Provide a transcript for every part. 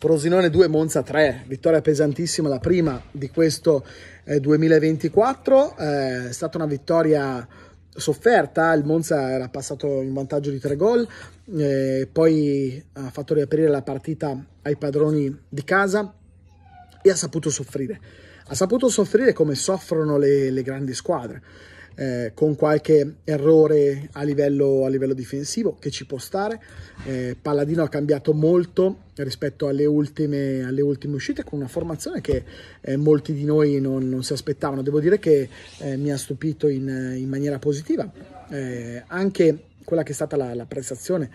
Frosinone 2, Monza 3, vittoria pesantissima la prima di questo eh, 2024, eh, è stata una vittoria sofferta, il Monza era passato in vantaggio di tre gol, eh, poi ha fatto riaprire la partita ai padroni di casa e ha saputo soffrire. Ha saputo soffrire come soffrono le, le grandi squadre eh, con qualche errore a livello, a livello, difensivo che ci può stare. Eh, Palladino ha cambiato molto rispetto alle ultime, alle ultime, uscite con una formazione che eh, molti di noi non, non, si aspettavano. Devo dire che eh, mi ha stupito in, in maniera positiva eh, anche quella che è stata la, la prestazione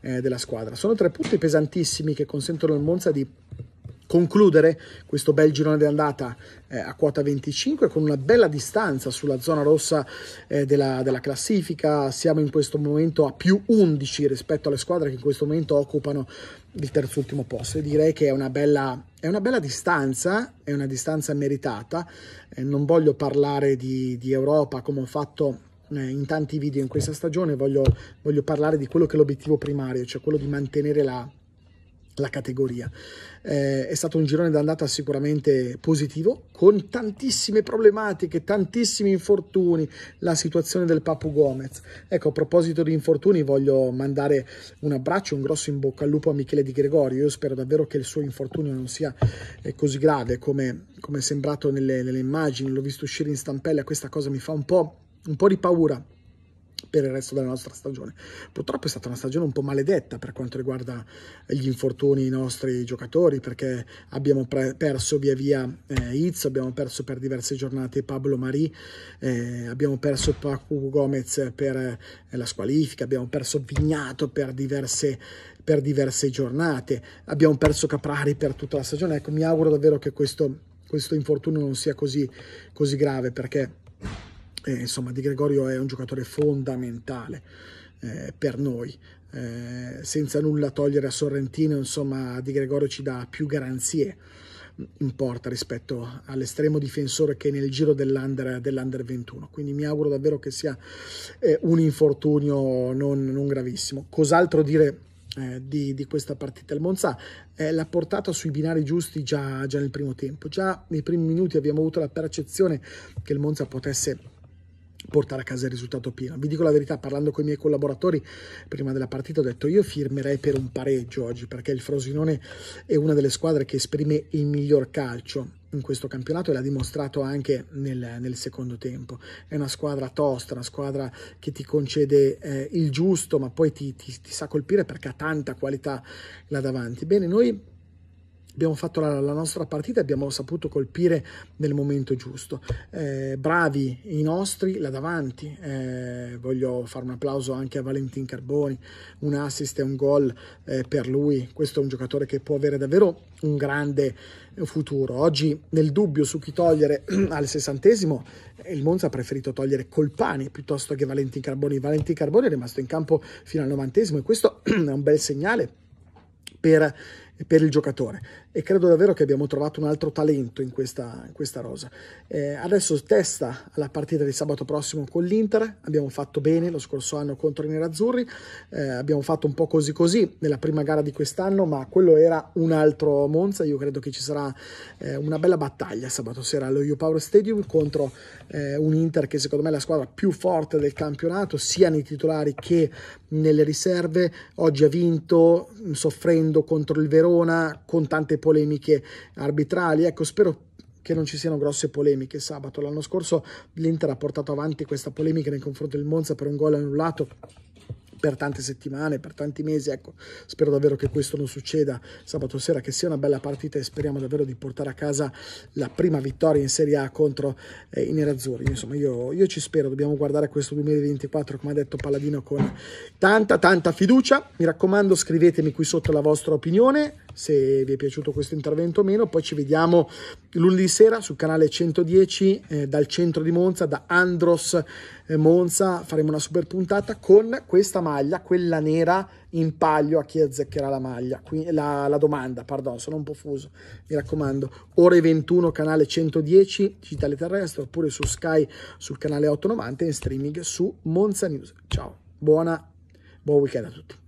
eh, della squadra. Sono tre punti pesantissimi che consentono al Monza di concludere questo bel girone d'andata eh, a quota 25 con una bella distanza sulla zona rossa eh, della, della, classifica. Siamo in questo momento a più 11 rispetto alle squadre che in questo momento occupano il terzultimo posto. E direi che è una bella, è una bella distanza, è una distanza meritata. Eh, non voglio parlare di, di Europa come ho fatto eh, in tanti video in questa stagione voglio, voglio parlare di quello che è l'obiettivo primario, cioè quello di mantenere la, la categoria. Eh, è stato un girone d'andata sicuramente positivo, con tantissime problematiche, tantissimi infortuni, la situazione del Papu Gomez. Ecco, a proposito di infortuni, voglio mandare un abbraccio, un grosso in bocca al lupo a Michele Di Gregorio. Io spero davvero che il suo infortunio non sia eh, così grave come, come è sembrato nelle, nelle immagini. L'ho visto uscire in stampella, questa cosa mi fa un po', un po di paura per il resto della nostra stagione. Purtroppo è stata una stagione un po' maledetta per quanto riguarda gli infortuni ai nostri giocatori, perché abbiamo perso via via eh, Izzo, abbiamo perso per diverse giornate Pablo Marì, eh, abbiamo perso Paco Gomez per eh, la squalifica, abbiamo perso Vignato per diverse per diverse giornate, abbiamo perso Caprari per tutta la stagione, ecco mi auguro davvero che questo questo infortunio non sia così, così grave perché eh, insomma, Di Gregorio è un giocatore fondamentale eh, per noi. Eh, senza nulla togliere a Sorrentino, insomma, Di Gregorio ci dà più garanzie mm, in porta rispetto all'estremo difensore che è nel giro dell'under, dell 21. Quindi mi auguro davvero che sia eh, un infortunio non, non gravissimo. Cos'altro dire eh, di, di, questa partita? Il Monza eh, l'ha portata sui binari giusti già, già nel primo tempo. Già nei primi minuti abbiamo avuto la percezione che il Monza potesse portare a casa il risultato pieno. Vi dico la verità, parlando con i miei collaboratori prima della partita ho detto io firmerei per un pareggio oggi perché il Frosinone è una delle squadre che esprime il miglior calcio in questo campionato e l'ha dimostrato anche nel, nel, secondo tempo. È una squadra tosta, una squadra che ti concede eh, il giusto ma poi ti, ti, ti sa colpire perché ha tanta qualità là davanti. Bene, noi abbiamo fatto la, la, nostra partita e abbiamo saputo colpire nel momento giusto. Eh, bravi i nostri là davanti, eh, voglio fare un applauso anche a Valentin Carboni, un assist e un gol eh, per lui, questo è un giocatore che può avere davvero un grande futuro. Oggi nel dubbio su chi togliere al sessantesimo, il Monza ha preferito togliere Colpani piuttosto che Valentin Carboni. Valentin Carboni è rimasto in campo fino al novantesimo e questo è un bel segnale per per il giocatore e credo davvero che abbiamo trovato un altro talento in questa, in questa rosa. Eh, adesso testa alla partita di sabato prossimo con l'Inter, abbiamo fatto bene lo scorso anno contro i Nerazzurri, eh, abbiamo fatto un po' così così nella prima gara di quest'anno, ma quello era un altro Monza, io credo che ci sarà eh, una bella battaglia sabato sera allo U Power Stadium contro eh, un Inter che secondo me è la squadra più forte del campionato, sia nei titolari che nelle riserve, oggi ha vinto soffrendo contro il Verona, Verona con tante polemiche arbitrali. Ecco, spero che non ci siano grosse polemiche sabato. L'anno scorso l'Inter ha portato avanti questa polemica nei confronti del Monza per un gol annullato per tante settimane, per tanti mesi. Ecco, spero davvero che questo non succeda sabato sera, che sia una bella partita e speriamo davvero di portare a casa la prima vittoria in Serie A contro eh, i Nerazzurri. Insomma, io, io ci spero, dobbiamo guardare questo 2024, come ha detto Palladino, con tanta, tanta fiducia. Mi raccomando, scrivetemi qui sotto la vostra opinione se vi è piaciuto questo intervento o meno. Poi ci vediamo lunedì sera sul canale 110 eh, dal centro di Monza, da Andros eh, Monza. Faremo una super puntata con questa maglia, quella nera, in paglio a chi azzeccherà la maglia. Qui, la, la domanda, pardon, sono un po' fuso. Mi raccomando, ore 21, canale 110 Digitale Terrestre, oppure su Sky sul canale 890 e in streaming su Monza News. Ciao, buona, buon weekend a tutti.